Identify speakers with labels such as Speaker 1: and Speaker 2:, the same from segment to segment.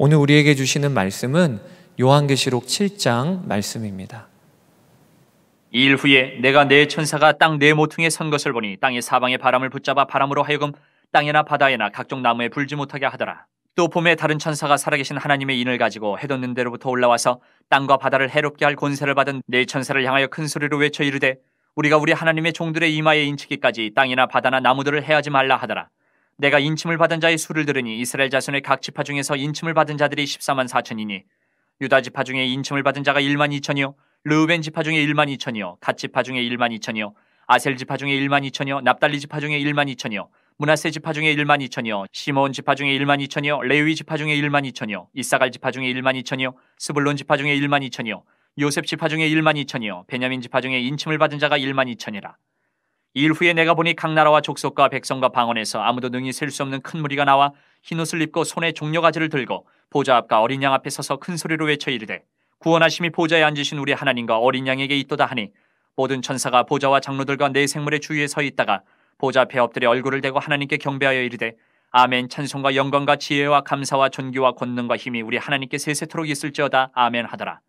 Speaker 1: 오늘 우리에게 주시는 말씀은 요한계시록 7장 말씀입니다.
Speaker 2: 이 일 후에 내가 내 천사가 땅 네 모퉁에 선 것을 보니 땅의 사방에 바람을 붙잡아 바람으로 하여금 땅이나 바다에나 각종 나무에 불지 못하게 하더라. 또 봄에 다른 천사가 살아계신 하나님의 인을 가지고 해돋는 대로부터 올라와서 땅과 바다를 해롭게 할 권세를 받은 네 천사를 향하여 큰 소리로 외쳐 이르되 우리가 우리 하나님의 종들의 이마에 인치기까지 땅이나 바다나 나무들을 해하지 말라 하더라. 내가 인침을 받은 자의 수를 들으니 이스라엘 자손의 각 지파 중에서 인침을 받은 자들이 14만 4천이니 유다 지파 중에 인침을 받은 자가 1만 2천이요 르우벤 지파 중에 1만 2천이요 갓 지파 중에 1만 2천이요 아셀 지파 중에 1만 2천이요 납달리 지파 중에 1만 2천이요 문하세 지파 중에 1만 2천이요 시몬 지파 중에 1만 2천이요 레위 지파 중에 1만 2천이요 이사갈 지파 중에 1만 2천이요 스불론 지파 중에 1만 2천이요 요셉 지파 중에 1만 2천이요 베냐민 지파 중에 인침을 받은 자가 1만 2천이라 이일 후에 내가 보니 각 나라와 족속과 백성과 방언에서 아무도 능히 셀 수 없는 큰 무리가 나와 흰옷을 입고 손에 종려가지를 들고 보좌 앞과 어린 양 앞에 서서 큰 소리로 외쳐 이르되 구원하심이 보좌에 앉으신 우리 하나님과 어린 양에게 있도다 하니 모든 천사가 보좌와 장로들과 내 생물의 주위에 서 있다가 보좌 앞에 엎드려 얼굴을 대고 하나님께 경배하여 이르되 아멘 찬송과 영광과 지혜와 감사와 존귀와 권능과 힘이 우리 하나님께 세세토록 있을지어다 아멘 하더라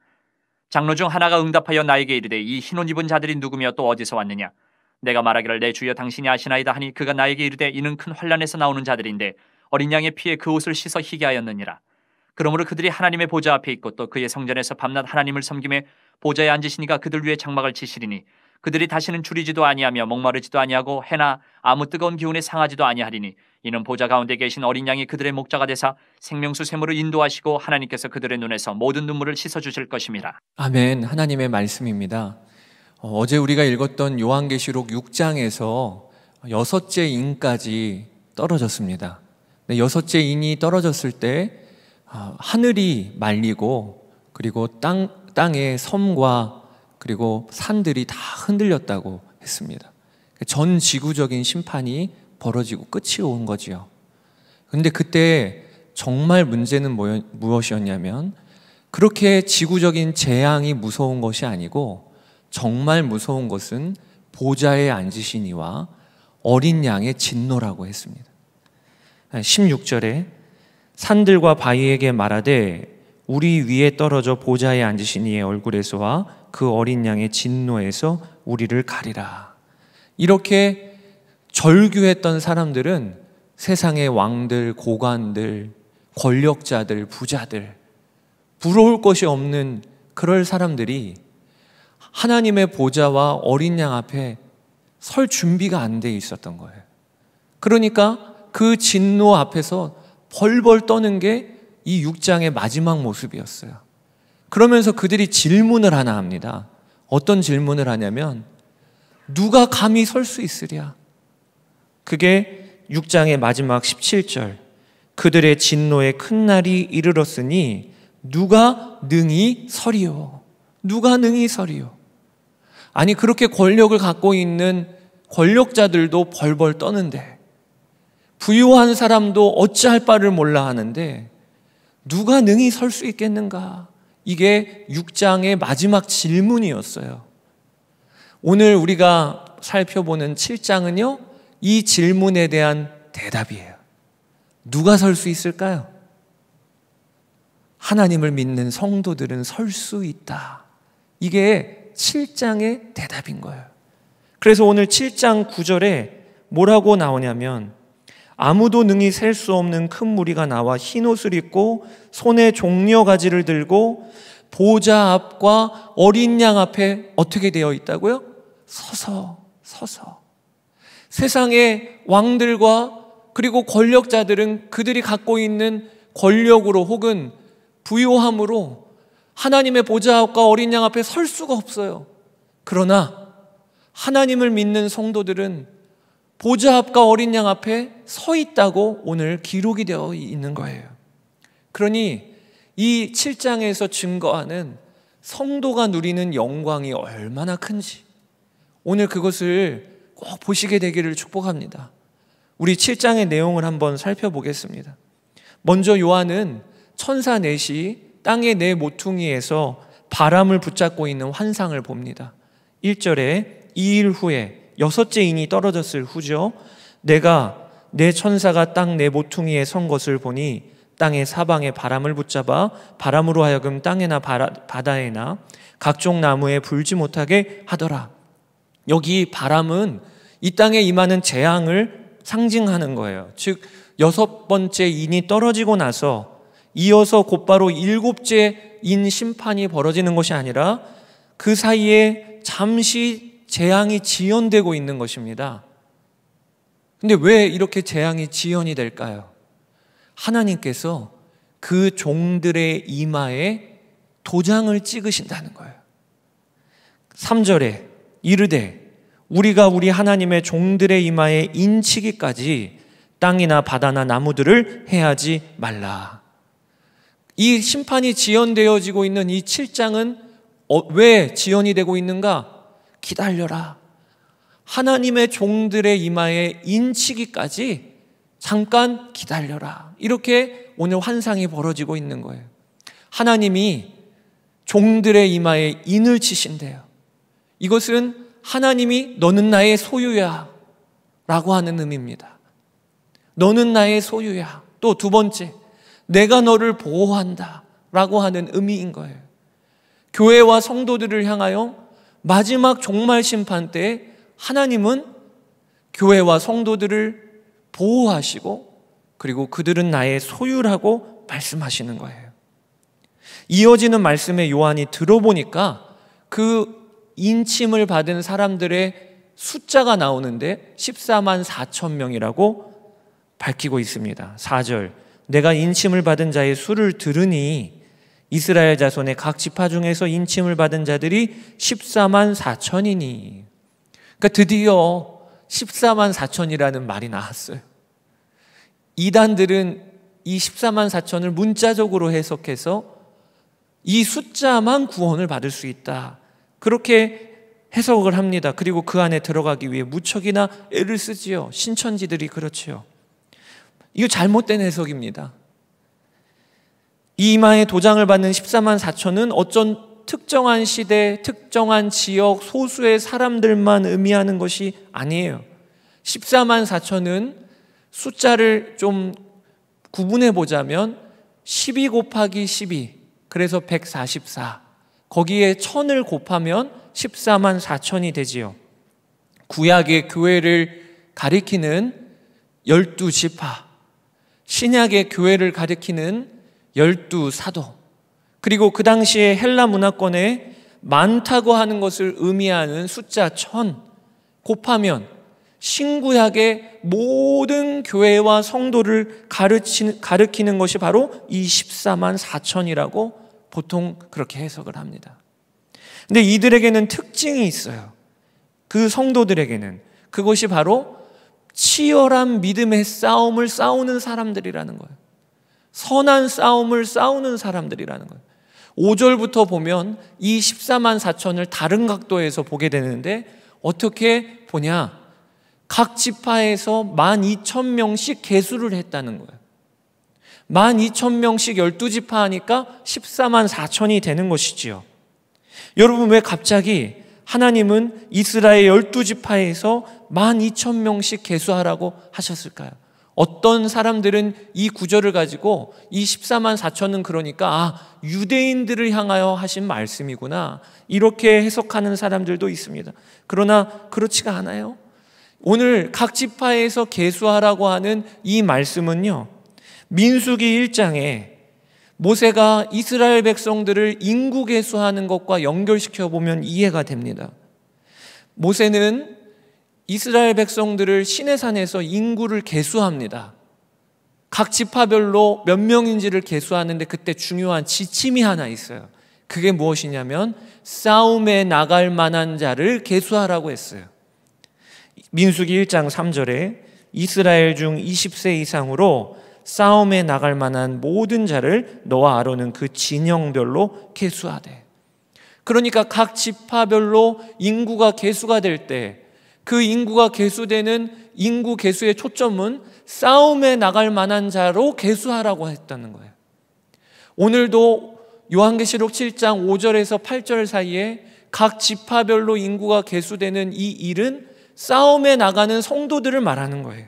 Speaker 2: 장로 중 하나가 응답하여 나에게 이르되 이 흰 옷 입은 자들이 누구며 또 어디서 왔느냐 내가 말하기를 내 주여 당신이 아시나이다 하니 그가 나에게 이르되 이는 큰 환란에서 나오는 자들인데 어린 양의 피에 그 옷을 씻어 희게 하였느니라. 그러므로 그들이 하나님의 보좌 앞에 있고 또 그의 성전에서 밤낮 하나님을 섬김에 보좌에 앉으시니가 그들 위에 장막을 치시리니 그들이 다시는 줄이지도 아니하며 목마르지도 아니하고 해나 아무 뜨거운 기운에 상하지도 아니하리니 이는 보좌 가운데 계신 어린 양이 그들의 목자가 되사 생명수 샘으로 인도하시고 하나님께서 그들의 눈에서 모든 눈물을 씻어 주실 것입니다.
Speaker 1: 아멘. 하나님의 말씀입니다. 어, 어제 우리가 읽었던 요한계시록 6장에서 여섯째 인까지 떨어졌습니다. 여섯째 인이 떨어졌을 때 아, 하늘이 말리고 그리고 땅, 땅의 섬과 그리고 산들이 다 흔들렸다고 했습니다. 그러니까 전 지구적인 심판이 벌어지고 끝이 온 거지요. 근데 그때 정말 문제는 무엇이었냐면 그렇게 지구적인 재앙이 무서운 것이 아니고 정말 무서운 것은 보좌에 앉으시니와 어린 양의 진노라고 했습니다. 16절에 아, 산들과 바위에게 말하되 우리 위에 떨어져 보좌에 앉으신 이의 얼굴에서와 그 어린 양의 진노에서 우리를 가리라. 이렇게 절규했던 사람들은 세상의 왕들, 고관들, 권력자들, 부자들, 부러울 것이 없는 그럴 사람들이 하나님의 보좌와 어린 양 앞에 설 준비가 안 돼 있었던 거예요. 그러니까 그 진노 앞에서 벌벌 떠는 게 이 6장의 마지막 모습이었어요. 그러면서 그들이 질문을 하나 합니다. 어떤 질문을 하냐면, 누가 감히 설 수 있으랴? 그게 6장의 마지막 17절. 그들의 진노의 큰 날이 이르렀으니 누가 능히 설이요? 누가 능히 설이요? 아니, 그렇게 권력을 갖고 있는 권력자들도 벌벌 떠는데, 부유한 사람도 어찌할 바를 몰라 하는데, 누가 능히 설 수 있겠는가? 이게 6장의 마지막 질문이었어요. 오늘 우리가 살펴보는 7장은요, 이 질문에 대한 대답이에요. 누가 설 수 있을까요? 하나님을 믿는 성도들은 설 수 있다. 이게 7장의 대답인 거예요. 그래서 오늘 7장 9절에 뭐라고 나오냐면 아무도 능히 셀 수 없는 큰 무리가 나와 흰 옷을 입고 손에 종려 가지를 들고 보좌 앞과 어린 양 앞에 어떻게 되어 있다고요? 서서 서서 세상의 왕들과 그리고 권력자들은 그들이 갖고 있는 권력으로 혹은 부요함으로 하나님의 보좌 앞과 어린 양 앞에 설 수가 없어요. 그러나 하나님을 믿는 성도들은 보좌 앞과 어린 양 앞에 서 있다고 오늘 기록이 되어 있는 거예요. 그러니 이 7장에서 증거하는 성도가 누리는 영광이 얼마나 큰지 오늘 그것을 꼭 보시게 되기를 축복합니다. 우리 7장의 내용을 한번 살펴보겠습니다. 먼저 요한은 천사 넷이 땅의 내 모퉁이에서 바람을 붙잡고 있는 환상을 봅니다. 1절에 2일 후에 여섯째 인이 떨어졌을 후죠. 내가 내 천사가 땅 내 모퉁이에 선 것을 보니 땅의 사방에 바람을 붙잡아 바람으로 하여금 땅에나 바라, 바다에나 각종 나무에 불지 못하게 하더라. 여기 바람은 이 땅에 임하는 재앙을 상징하는 거예요. 즉 여섯 번째 인이 떨어지고 나서 이어서 곧바로 일곱째인 심판이 벌어지는 것이 아니라 그 사이에 잠시 재앙이 지연되고 있는 것입니다. 근데 왜 이렇게 재앙이 지연이 될까요? 하나님께서 그 종들의 이마에 도장을 찍으신다는 거예요. 3절에 이르되 우리가 우리 하나님의 종들의 이마에 인치기까지 땅이나 바다나 나무들을 해하지 말라. 이 심판이 지연되어지고 있는 이 7장은 어, 왜 지연이 되고 있는가? 기다려라. 하나님의 종들의 이마에 인치기까지 잠깐 기다려라. 이렇게 오늘 환상이 벌어지고 있는 거예요. 하나님이 종들의 이마에 인을 치신대요. 이것은 하나님이 너는 나의 소유야. 라고 하는 의미입니다. 너는 나의 소유야. 또 두 번째, 내가 너를 보호한다. 라고 하는 의미인 거예요. 교회와 성도들을 향하여 마지막 종말 심판 때 하나님은 교회와 성도들을 보호하시고 그리고 그들은 나의 소유라고 말씀하시는 거예요. 이어지는 말씀에 요한이 들어보니까 그 인침을 받은 사람들의 숫자가 나오는데 14만 4천 명이라고 밝히고 있습니다. 4절 내가 인침을 받은 자의 수를 들으니 이스라엘 자손의 각 지파 중에서 인침을 받은 자들이 14만 4천이니. 그러니까 드디어 14만 4천이라는 말이 나왔어요. 이단들은 이 14만 4천을 문자적으로 해석해서 이 숫자만 구원을 받을 수 있다. 그렇게 해석을 합니다. 그리고 그 안에 들어가기 위해 무척이나 애를 쓰지요. 신천지들이 그렇지요. 이거 잘못된 해석입니다. 이마에 도장을 받는 14만 4천은 어쩐 특정한 시대, 특정한 지역, 소수의 사람들만 의미하는 것이 아니에요. 14만 4천은 숫자를 좀 구분해 보자면 12 곱하기 12, 그래서 144. 거기에 천을 곱하면 14만 4천이 되지요. 구약의 교회를 가리키는 열두 지파, 신약의 교회를 가리키는 열두 사도 그리고 그 당시에 헬라 문화권에 많다고 하는 것을 의미하는 숫자 천 곱하면 신구약의 모든 교회와 성도를 가르치는, 가르치는 것이 바로 이 14만 4천이라고 보통 그렇게 해석을 합니다. 근데 이들에게는 특징이 있어요. 그 성도들에게는 그것이 바로 치열한 믿음의 싸움을 싸우는 사람들이라는 거예요. 선한 싸움을 싸우는 사람들이라는 거예요. 5절부터 보면 이 14만 4천을 다른 각도에서 보게 되는데 어떻게 보냐? 각 지파에서 만 2천 명씩 개수를 했다는 거예요. 만 2천 명씩 12지파 하니까 14만 4천이 되는 것이지요. 여러분 왜 갑자기 하나님은 이스라엘 열두 지파에서 만 이천 명씩 개수하라고 하셨을까요? 어떤 사람들은 이 구절을 가지고 이 14만 4천은 그러니까 아, 유대인들을 향하여 하신 말씀이구나. 이렇게 해석하는 사람들도 있습니다. 그러나 그렇지가 않아요. 오늘 각 지파에서 개수하라고 하는 이 말씀은요. 민수기 1장에 모세가 이스라엘 백성들을 인구 개수하는 것과 연결시켜 보면 이해가 됩니다. 모세는 이스라엘 백성들을 시내산에서 인구를 개수합니다. 각 지파별로 몇 명인지를 개수하는데 그때 중요한 지침이 하나 있어요. 그게 무엇이냐면 싸움에 나갈 만한 자를 개수하라고 했어요. 민수기 1장 3절에 이스라엘 중 20세 이상으로 싸움에 나갈 만한 모든 자를 너와 아론은 그 진영별로 계수하되 그러니까 각 지파별로 인구가 계수가 될 때 그 인구가 계수되는 인구 계수의 초점은 싸움에 나갈 만한 자로 계수하라고 했다는 거예요. 오늘도 요한계시록 7장 5절에서 8절 사이에 각 지파별로 인구가 계수되는 이 일은 싸움에 나가는 성도들을 말하는 거예요.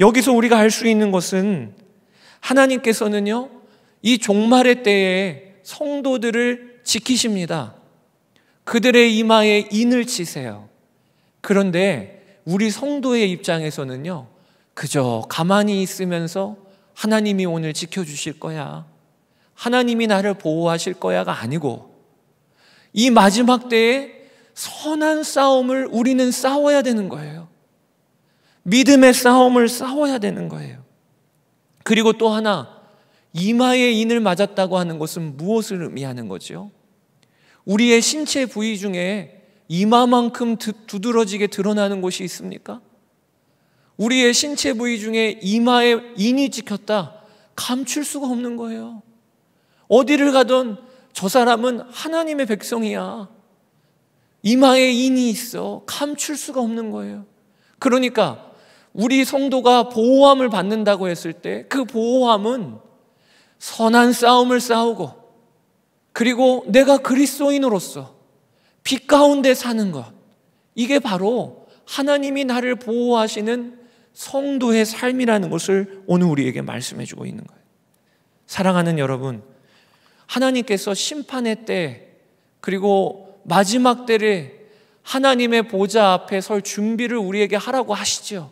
Speaker 1: 여기서 우리가 알수 있는 것은 하나님께서는요, 이 종말의 때에 성도들을 지키십니다. 그들의 이마에 인을 치세요. 그런데 우리 성도의 입장에서는요, 그저 가만히 있으면서 하나님이 오늘 지켜주실 거야. 하나님이 나를 보호하실 거야가 아니고, 이 마지막 때에 선한 싸움을 우리는 싸워야 되는 거예요. 믿음의 싸움을 싸워야 되는 거예요. 그리고 또 하나, 이마에 인을 맞았다고 하는 것은 무엇을 의미하는 거지 우리의 신체 부위 중에 이마만큼 두드러지게 드러나는 곳이 있습니까? 우리의 신체 부위 중에 이마에 인이 찍혔다. 감출 수가 없는 거예요. 어디를 가든 저 사람은 하나님의 백성이야. 이마에 인이 있어. 감출 수가 없는 거예요. 그러니까 우리 성도가 보호함을 받는다고 했을 때 그 보호함은 선한 싸움을 싸우고 그리고 내가 그리스도인으로서 빛 가운데 사는 것 이게 바로 하나님이 나를 보호하시는 성도의 삶이라는 것을 오늘 우리에게 말씀해 주고 있는 거예요. 사랑하는 여러분, 하나님께서 심판의 때 그리고 마지막 때를 하나님의 보좌 앞에 설 준비를 우리에게 하라고 하시지요.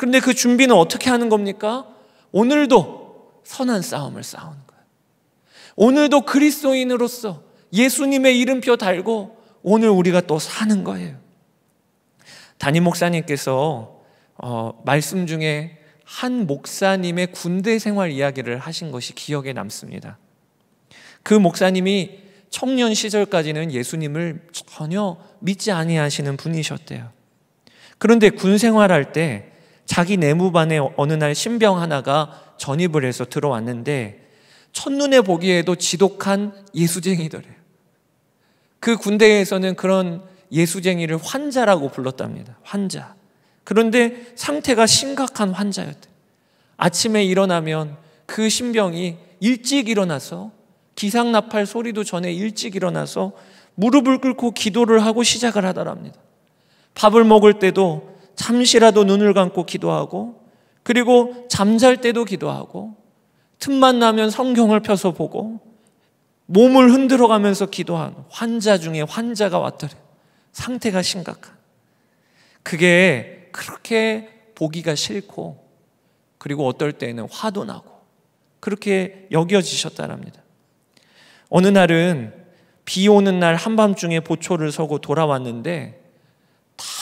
Speaker 1: 그런데 그 준비는 어떻게 하는 겁니까? 오늘도 선한 싸움을 싸우는 거예요. 오늘도 그리스도인으로서 예수님의 이름표 달고 오늘 우리가 또 사는 거예요. 담임 목사님께서 어, 말씀 중에 한 목사님의 군대 생활 이야기를 하신 것이 기억에 남습니다. 그 목사님이 청년 시절까지는 예수님을 전혀 믿지 아니하시는 분이셨대요. 그런데 군 생활할 때 자기 내무반에 어느 날 신병 하나가 전입을 해서 들어왔는데 첫눈에 보기에도 지독한 예수쟁이더래요. 그 군대에서는 그런 예수쟁이를 환자라고 불렀답니다. 환자. 그런데 상태가 심각한 환자였대. 아침에 일어나면 그 신병이 일찍 일어나서 기상나팔 소리도 전에 일찍 일어나서 무릎을 꿇고 기도를 하고 시작을 하더랍니다. 밥을 먹을 때도 잠시라도 눈을 감고 기도하고 그리고 잠잘 때도 기도하고 틈만 나면 성경을 펴서 보고 몸을 흔들어 가면서 기도한 환자 중에 환자가 왔더래. 상태가 심각한. 그게 그렇게 보기가 싫고 그리고 어떨 때는 에 화도 나고 그렇게 여겨지셨다랍니다. 어느 날은 비 오는 날 한밤중에 보초를 서고 돌아왔는데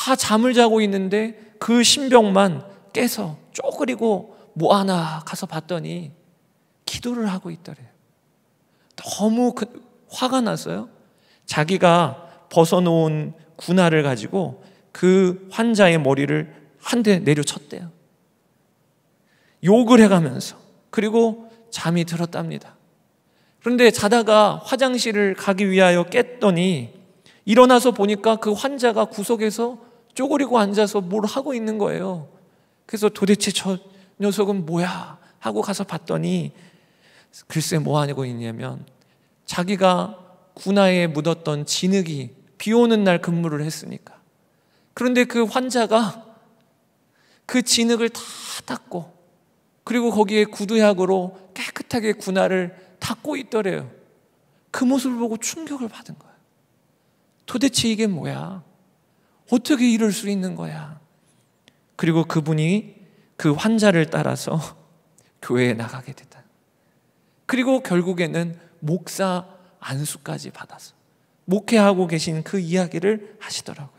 Speaker 1: 다 잠을 자고 있는데 그 신병만 깨서 쪼그리고 모아나 가서 봤더니 기도를 하고 있더래요. 너무 그, 화가 났어요. 자기가 벗어놓은 군화를 가지고 그 환자의 머리를 한 대 내려쳤대요. 욕을 해가면서 그리고 잠이 들었답니다. 그런데 자다가 화장실을 가기 위하여 깼더니 일어나서 보니까 그 환자가 구석에서 쪼그리고 앉아서 뭘 하고 있는 거예요. 그래서 도대체 저 녀석은 뭐야? 하고 가서 봤더니 글쎄 뭐 하고 있냐면 자기가 군화에 묻었던 진흙이 비 오는 날 근무를 했으니까. 그런데 그 환자가 그 진흙을 다 닦고 그리고 거기에 구두약으로 깨끗하게 군화를 닦고 있더래요. 그 모습을 보고 충격을 받은 거예요. 도대체 이게 뭐야? 어떻게 이럴 수 있는 거야? 그리고 그분이 그 환자를 따라서 교회에 나가게 됐다. 그리고 결국에는 목사 안수까지 받아서 목회하고 계신 그 이야기를 하시더라고요.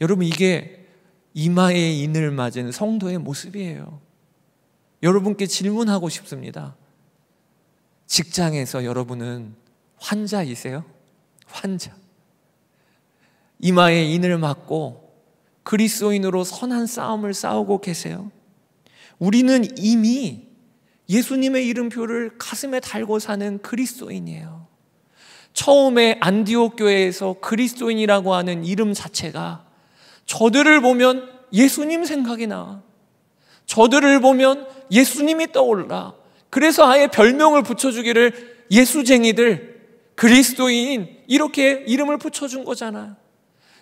Speaker 1: 여러분 이게 이마에 인을 맞은 성도의 모습이에요. 여러분께 질문하고 싶습니다. 직장에서 여러분은 환자이세요? 환자. 이마에 인을 맞고 그리스도인으로 선한 싸움을 싸우고 계세요. 우리는 이미 예수님의 이름표를 가슴에 달고 사는 그리스도인이에요. 처음에 안디옥 교회에서 그리스도인이라고 하는 이름 자체가 저들을 보면 예수님 생각이 나. 저들을 보면 예수님이 떠올라. 그래서 아예 별명을 붙여주기를 예수쟁이들, 그리스도인, 이렇게 이름을 붙여준 거잖아.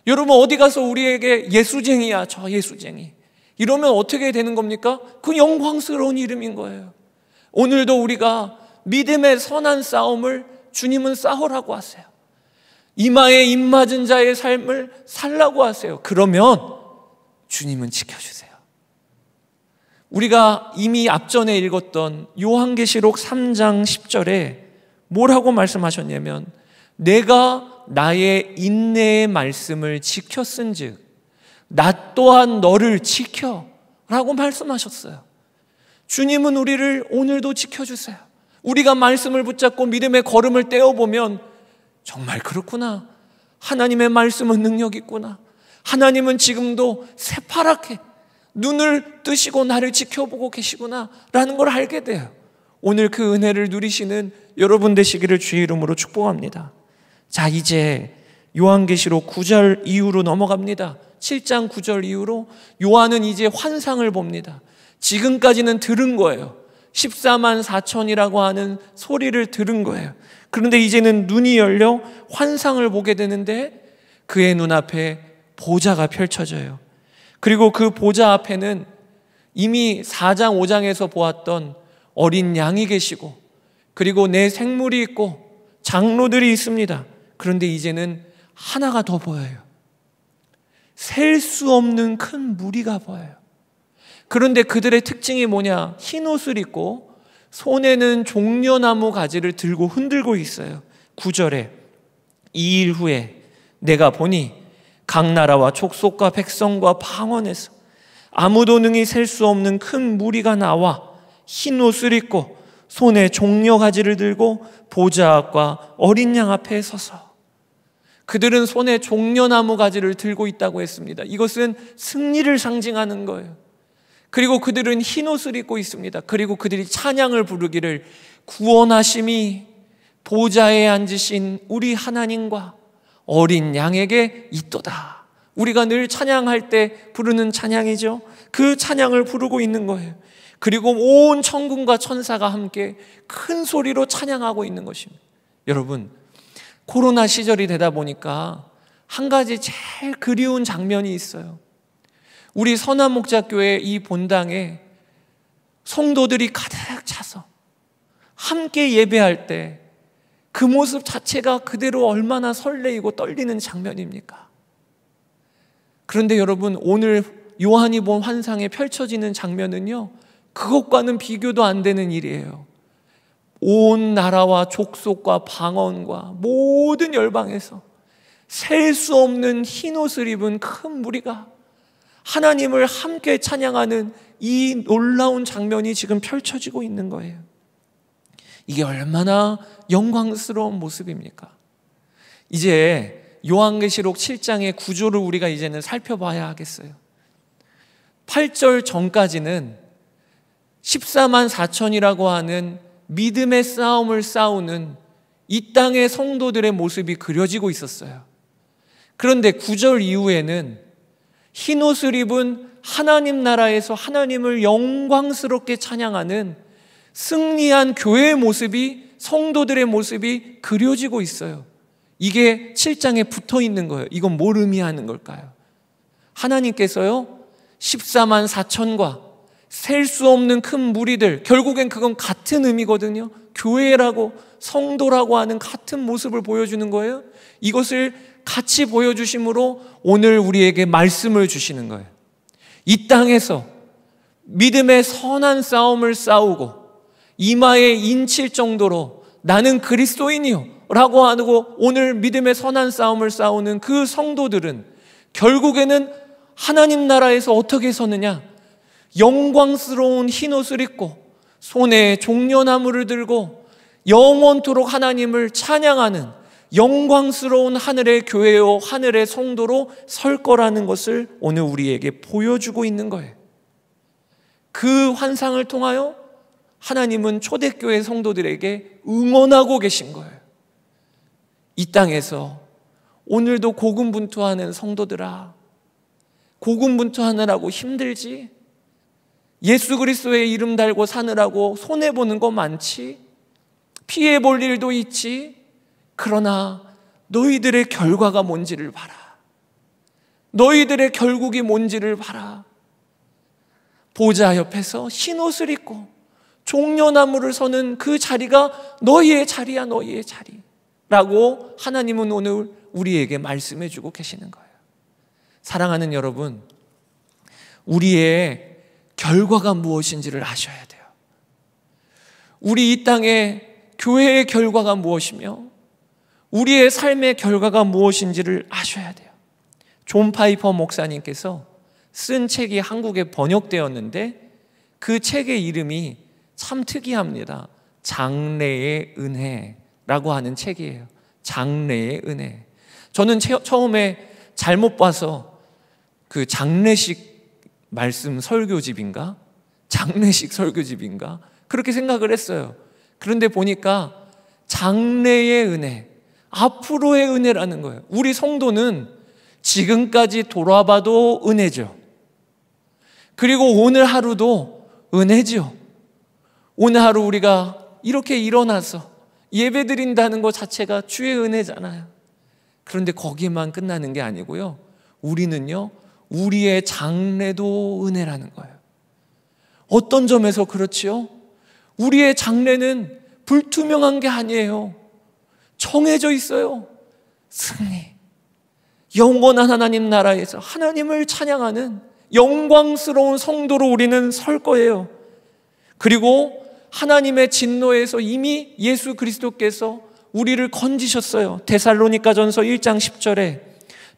Speaker 1: 여러분 어디 가서 우리에게 예수쟁이야 저 예수쟁이 이러면 어떻게 되는 겁니까? 그 영광스러운 이름인 거예요. 오늘도 우리가 믿음의 선한 싸움을 주님은 싸우라고 하세요. 이마에 입맞은 자의 삶을 살라고 하세요. 그러면 주님은 지켜주세요. 우리가 이미 앞전에 읽었던 요한계시록 3장 10절에 뭐라고 말씀하셨냐면 내가 나의 인내의 말씀을 지켰은즉 나 또한 너를 지켜라고 말씀하셨어요. 주님은 우리를 오늘도 지켜주세요. 우리가 말씀을 붙잡고 믿음의 걸음을 떼어보면 정말 그렇구나. 하나님의 말씀은 능력 있구나. 하나님은 지금도 새파랗게 눈을 뜨시고 나를 지켜보고 계시구나. 라는 걸 알게 돼요. 오늘 그 은혜를 누리시는 여러분 되시기를 주의 이름으로 축복합니다. 자, 이제 요한계시록 9절 이후로 넘어갑니다. 7장 9절 이후로 요한은 이제 환상을 봅니다. 지금까지는 들은 거예요. 14만 4천이라고 하는 소리를 들은 거예요. 그런데 이제는 눈이 열려 환상을 보게 되는데 그의 눈앞에 보좌가 펼쳐져요. 그리고 그 보좌 앞에는 이미 4장, 5장에서 보았던 어린 양이 계시고 그리고 내 생물이 있고 장로들이 있습니다. 그런데 이제는 하나가 더 보여요. 셀 수 없는 큰 무리가 보여요. 그런데 그들의 특징이 뭐냐? 흰 옷을 입고 손에는 종려나무 가지를 들고 흔들고 있어요. 9절에 이일 후에 내가 보니 각 나라와 족속과 백성과 방언에서 아무도 능히 셀 수 없는 큰 무리가 나와 흰 옷을 입고 손에 종려 가지를 들고 보좌과 어린 양 앞에 서서 그들은 손에 종려나무 가지를 들고 있다고 했습니다. 이것은 승리를 상징하는 거예요. 그리고 그들은 흰 옷을 입고 있습니다. 그리고 그들이 찬양을 부르기를 구원하심이 보좌에 앉으신 우리 하나님과 어린 양에게 있도다. 우리가 늘 찬양할 때 부르는 찬양이죠. 그 찬양을 부르고 있는 거예요. 그리고 온 천군과 천사가 함께 큰 소리로 찬양하고 있는 것입니다. 여러분, 코로나 시절이 되다 보니까 한 가지 제일 그리운 장면이 있어요. 우리 선한목자교회 이 본당에 성도들이 가득 차서 함께 예배할 때 그 모습 자체가 그대로 얼마나 설레이고 떨리는 장면입니까? 그런데 여러분 오늘 요한이 본 환상에 펼쳐지는 장면은요 그것과는 비교도 안 되는 일이에요. 온 나라와 족속과 방언과 모든 열방에서 셀 수 없는 흰 옷을 입은 큰 무리가 하나님을 함께 찬양하는 이 놀라운 장면이 지금 펼쳐지고 있는 거예요. 이게 얼마나 영광스러운 모습입니까? 이제 요한계시록 7장의 구조를 우리가 이제는 살펴봐야 하겠어요. 8절 전까지는 14만 4천이라고 하는 믿음의 싸움을 싸우는 이 땅의 성도들의 모습이 그려지고 있었어요. 그런데 9절 이후에는 흰 옷을 입은 하나님 나라에서 하나님을 영광스럽게 찬양하는 승리한 교회의 모습이 성도들의 모습이 그려지고 있어요. 이게 7장에 붙어 있는 거예요. 이건 뭘 의미하는 걸까요? 하나님께서요, 14만 4천과 셀수 없는 큰 무리들, 결국엔 그건 같은 의미거든요. 교회라고, 성도라고 하는 같은 모습을 보여주는 거예요. 이것을 같이 보여주심으로 오늘 우리에게 말씀을 주시는 거예요. 이 땅에서 믿음의 선한 싸움을 싸우고 이마에 인칠 정도로 나는 그리스도인이요. 라고 하고 오늘 믿음의 선한 싸움을 싸우는 그 성도들은 결국에는 하나님 나라에서 어떻게 서느냐? 영광스러운 흰 옷을 입고 손에 종려나무를 들고 영원토록 하나님을 찬양하는 영광스러운 하늘의 교회요 하늘의 성도로 설 거라는 것을 오늘 우리에게 보여주고 있는 거예요. 그 환상을 통하여 하나님은 초대교회 성도들에게 응원하고 계신 거예요. 이 땅에서 오늘도 고군분투하는 성도들아, 고군분투하느라고 힘들지? 예수 그리스도의 이름 달고 사느라고 손해 보는 거 많지. 피해 볼 일도 있지. 그러나 너희들의 결과가 뭔지를 봐라. 너희들의 결국이 뭔지를 봐라. 보좌 옆에서 흰옷을 입고 종려나무를 서는 그 자리가 너희의 자리야, 너희의 자리. 라고 하나님은 오늘 우리에게 말씀해 주고 계시는 거예요. 사랑하는 여러분, 우리의 결과가 무엇인지를 아셔야 돼요. 우리 이 땅에 교회의 결과가 무엇이며 우리의 삶의 결과가 무엇인지를 아셔야 돼요. 존 파이퍼 목사님께서 쓴 책이 한국에 번역되었는데 그 책의 이름이 참 특이합니다. 장래의 은혜라고 하는 책이에요. 장래의 은혜. 저는 처음에 잘못 봐서 그 장례식 말씀 설교집인가? 장례식 설교집인가? 그렇게 생각을 했어요. 그런데 보니까 장례의 은혜, 앞으로의 은혜라는 거예요. 우리 성도는 지금까지 돌아봐도 은혜죠. 그리고 오늘 하루도 은혜죠 오늘 하루 우리가 이렇게 일어나서 예배 드린다는 것 자체가 주의 은혜잖아요. 그런데 거기에만 끝나는 게 아니고요. 우리는요, 우리의 장래도 은혜라는 거예요. 어떤 점에서 그렇지요? 우리의 장래는 불투명한 게 아니에요. 정해져 있어요. 승리. 영원한 하나님 나라에서 하나님을 찬양하는 영광스러운 성도로 우리는 설 거예요. 그리고 하나님의 진노에서 이미 예수 그리스도께서 우리를 건지셨어요. 데살로니가 전서 1장 10절에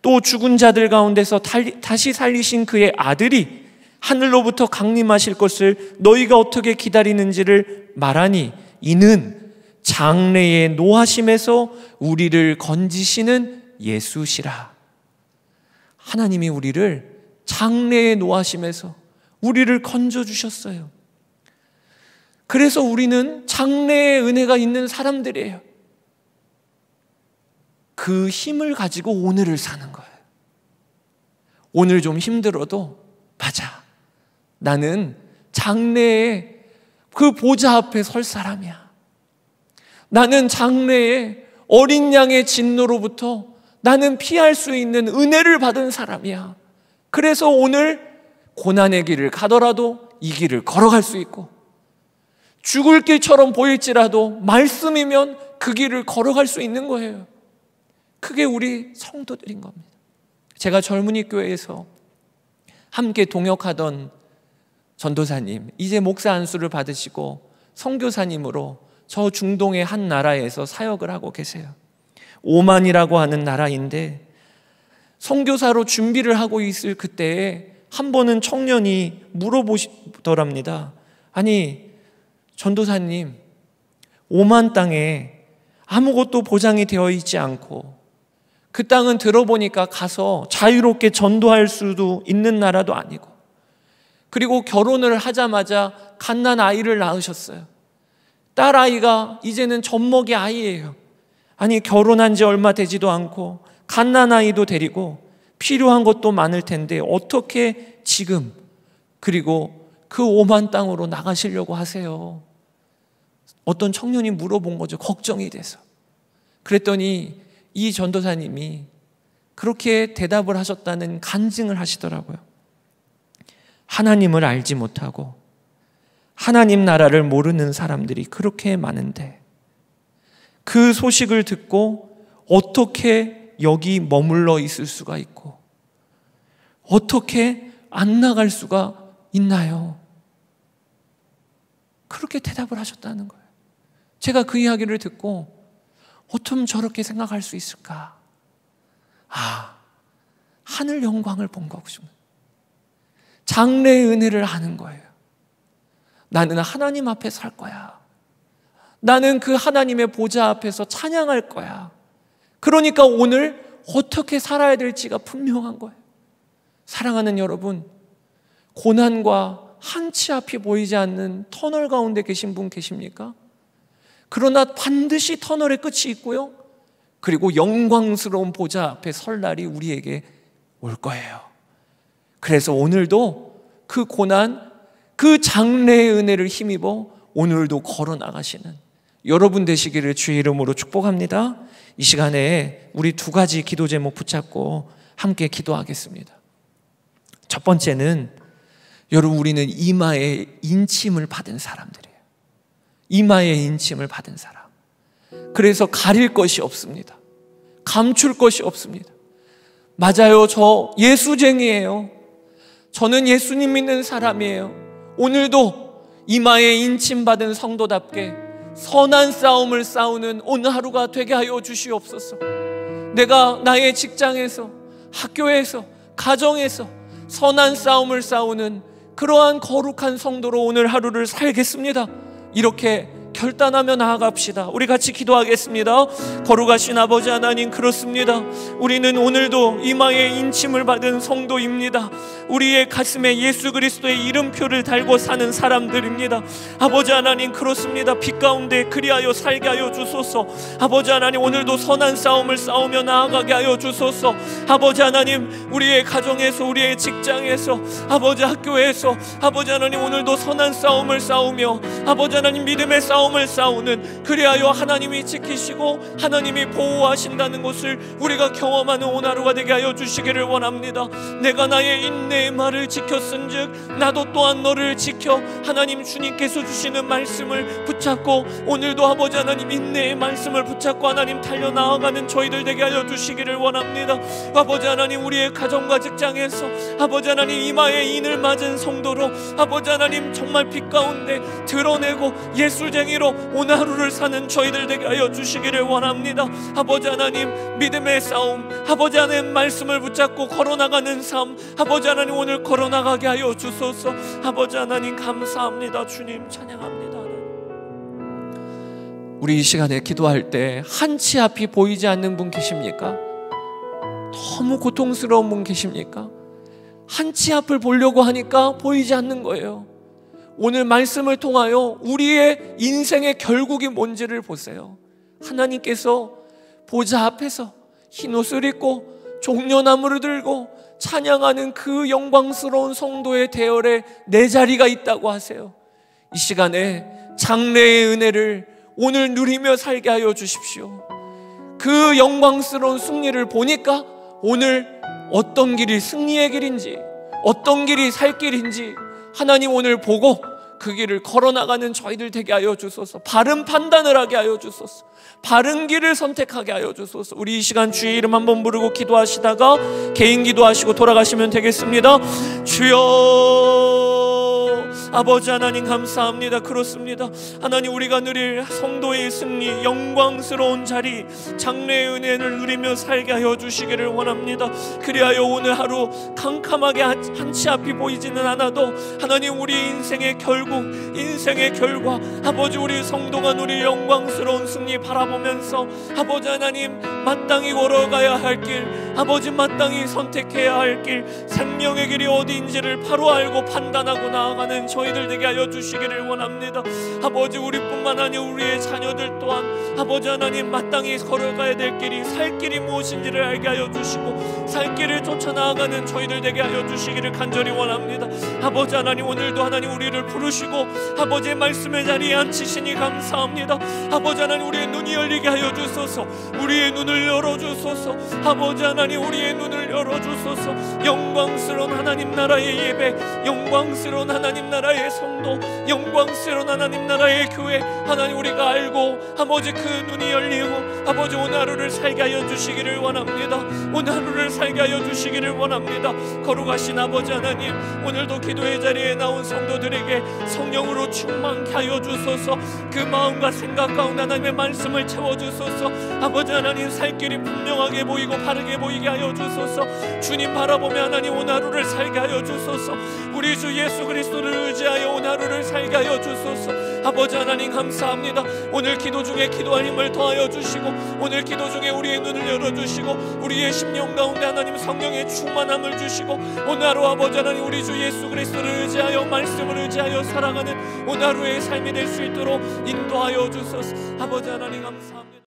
Speaker 1: 또 죽은 자들 가운데서 다시 살리신 그의 아들이 하늘로부터 강림하실 것을 너희가 어떻게 기다리는지를 말하니 이는 장래의 노하심에서 우리를 건지시는 예수시라. 하나님이 우리를 장래의 노하심에서 우리를 건져 주셨어요. 그래서 우리는 장래의 은혜가 있는 사람들이에요. 그 힘을 가지고 오늘을 사는 거예요. 오늘 좀 힘들어도 맞아. 나는 장래에 그 보좌 앞에 설 사람이야. 나는 장래에 어린 양의 진노로부터 나는 피할 수 있는 은혜를 받은 사람이야. 그래서 오늘 고난의 길을 가더라도 이 길을 걸어갈 수 있고 죽을 길처럼 보일지라도 말씀이면 그 길을 걸어갈 수 있는 거예요. 그게 우리 성도들인 겁니다. 제가 젊은이 교회에서 함께 동역하던 전도사님, 이제 목사 안수를 받으시고 성교사님으로 저 중동의 한 나라에서 사역을 하고 계세요. 오만이라고 하는 나라인데 성교사로 준비를 하고 있을 그때에 한 번은 청년이 물어보시더랍니다. 아니, 전도사님, 오만 땅에 아무것도 보장이 되어 있지 않고 그 땅은 들어보니까 가서 자유롭게 전도할 수도 있는 나라도 아니고 그리고 결혼을 하자마자 갓난 아이를 낳으셨어요. 딸 아이가 이제는 젖먹이 아이예요. 아니 결혼한 지 얼마 되지도 않고 갓난 아이도 데리고 필요한 것도 많을 텐데 어떻게 지금 그리고 그 오만 땅으로 나가시려고 하세요. 어떤 청년이 물어본 거죠. 걱정이 돼서. 그랬더니 이 전도사님이 그렇게 대답을 하셨다는 간증을 하시더라고요. 하나님을 알지 못하고 하나님 나라를 모르는 사람들이 그렇게 많은데 그 소식을 듣고 어떻게 여기 머물러 있을 수가 있고 어떻게 안 나갈 수가 있나요? 그렇게 대답을 하셨다는 거예요. 제가 그 이야기를 듣고 어쩜 저렇게 생각할 수 있을까? 아, 하늘 영광을 본 거군요. 장래의 은혜를 아는 거예요. 나는 하나님 앞에 살 거야. 나는 그 하나님의 보좌 앞에서 찬양할 거야. 그러니까 오늘 어떻게 살아야 될지가 분명한 거예요. 사랑하는 여러분, 고난과 한치 앞이 보이지 않는 터널 가운데 계신 분 계십니까? 그러나 반드시 터널의 끝이 있고요. 그리고 영광스러운 보좌 앞에 설 날이 우리에게 올 거예요. 그래서 오늘도 그 고난, 그 장래의 은혜를 힘입어 오늘도 걸어 나가시는 여러분 되시기를 주의 이름으로 축복합니다. 이 시간에 우리 두 가지 기도 제목 붙잡고 함께 기도하겠습니다. 첫 번째는 여러분 우리는 이마에 인침을 받은 사람들. 이마에 인침을 받은 사람. 그래서 가릴 것이 없습니다. 감출 것이 없습니다. 맞아요. 저 예수쟁이에요. 저는 예수님 믿는 사람이에요. 오늘도 이마에 인침받은 성도답게 선한 싸움을 싸우는 오늘 하루가 되게 하여 주시옵소서. 내가 나의 직장에서, 학교에서, 가정에서 선한 싸움을 싸우는 그러한 거룩한 성도로 오늘 하루를 살겠습니다. 이렇게 결단하며 나아갑시다. 우리 같이 기도하겠습니다. 거룩하신 아버지 하나님, 그렇습니다. 우리는 오늘도 이마에 인침을 받은 성도입니다. 우리의 가슴에 예수 그리스도의 이름표를 달고 사는 사람들입니다. 아버지 하나님, 그렇습니다. 빛 가운데 그리하여 살게 하여 주소서. 아버지 하나님, 오늘도 선한 싸움을 싸우며 나아가게 하여 주소서. 아버지 하나님, 우리의 가정에서, 우리의 직장에서, 아버지 학교에서, 아버지 하나님, 오늘도 선한 싸움을 싸우며, 아버지 하나님, 믿음의 싸움 을 싸움을 싸우는 그리하여 하나님이 지키시고 하나님이 보호하신다는 것을 우리가 경험하는 오나루가 되게 하여 주시기를 원합니다. 내가 나의 인내의 말을 지켰은즉 나도 또한 너를 지켜 하나님 주님께서 주시는 말씀을 붙잡고 오늘도 아버지 하나님 인내의 말씀을 붙잡고 하나님 달려 나아가는 저희들 되게 하여 주시기를 원합니다. 아버지 하나님 우리의 가정과 직장에서 아버지 하나님 이마에 인을 맞은 성도로 아버지 하나님 정말 빛 가운데 드러내고 예술쟁이 행위로 오늘 하루를 사는 저희들 되게 하여 주시기를 원합니다. 아버지 하나님 믿음의 싸움, 아버지 하나님 말씀을 붙잡고 걸어나가는 삶, 아버지 하나님 오늘 걸어나가게 하여 주소서. 아버지 하나님 감사합니다. 주님 찬양합니다. 우리 이 시간에 기도할 때한치 앞이 보이지 않는 분 계십니까? 너무 고통스러운 분 계십니까? 한치 앞을 보려고 하니까 보이지 않는 거예요. 오늘 말씀을 통하여 우리의 인생의 결국이 뭔지를 보세요. 하나님께서 보좌 앞에서 흰 옷을 입고 종려나무를 들고 찬양하는 그 영광스러운 성도의 대열에 내 자리가 있다고 하세요. 이 시간에 장래의 은혜를 오늘 누리며 살게 하여 주십시오. 그 영광스러운 승리를 보니까 오늘 어떤 길이 승리의 길인지, 어떤 길이 살 길인지, 하나님 오늘 보고 그 길을 걸어나가는 저희들 되게 하여 주소서. 바른 판단을 하게 하여 주소서. 바른 길을 선택하게 하여 주소서. 우리 이 시간 주의 이름 한번 부르고 기도하시다가 개인 기도하시고 돌아가시면 되겠습니다. 주여. 아버지 하나님 감사합니다. 그렇습니다. 하나님 우리가 누릴 성도의 승리, 영광스러운 자리, 장래의 은혜를 누리며 살게 하여 주시기를 원합니다. 그리하여 오늘 하루 캄캄하게 한치 앞이 보이지는 않아도 하나님 우리 인생의 결국, 인생의 결과, 아버지 우리 성도가 누릴 영광스러운 승리 바라보면서 아버지 하나님 마땅히 걸어가야 할 길, 아버지 마땅히 선택해야 할 길, 생명의 길이 어디인지를 바로 알고 판단하고 나아가는 저 저희들 되게 하여 주시기를 원합니다. 아버지 우리뿐만 아니라 우리의 자녀들 또한 아버지 하나님 마땅히 걸어가야 될 길이 살 길이 무엇인지를 알게 하여 주시고 살 길을 쫓아 나아가는 저희들 되게 하여 주시기를 간절히 원합니다. 아버지 하나님 오늘도 하나님 우리를 부르시고 아버지의 말씀의 자리에 앉히시니 감사합니다. 아버지 하나님 우리의 눈이 열리게 하여 주소서 우리의 눈을 열어 주소서 아버지 하나님 우리의 눈을 열어 주소서 영광스러운 하나님 나라의 예배 영광스러운 하나님 나라의 성도 영광스러운 하나님 나라의 교회 하나님 우리가 알고 아버지 그 눈이 열리고 아버지 오늘 하루를 살게 하여 주시기를 원합니다 오늘 하루를 살게 하여 주시기를 원합니다 거룩하신 아버지 하나님 오늘도 기도의 자리에 나온 성도들에게 성령으로 충만케 하여 주소서 그 마음과 생각 가운데 하나님의 말씀을 채워주소서 아버지 하나님 살 길이 분명하게 보이고 바르게 보이게 하여 주소서 주님 바라보며 하나님 오늘 하루를 살게 하여 주소서 우리 주 예수 그리스도를 의지하여 온 하루를 살게 하여 주소서 아버지 하나님 감사합니다 오늘 기도 중에 기도할 힘을 더하여 주시고 오늘 기도 중에 우리의 눈을 열어주시고 우리의 심령 가운데 하나님 성령의 충만함을 주시고 오늘 하루 아버지 하나님 우리 주 예수 그리스도를 의지하여 말씀을 의지하여 살아가는 오늘 하루의 삶이 될 수 있도록 인도하여 주소서 아버지 하나님 감사합니다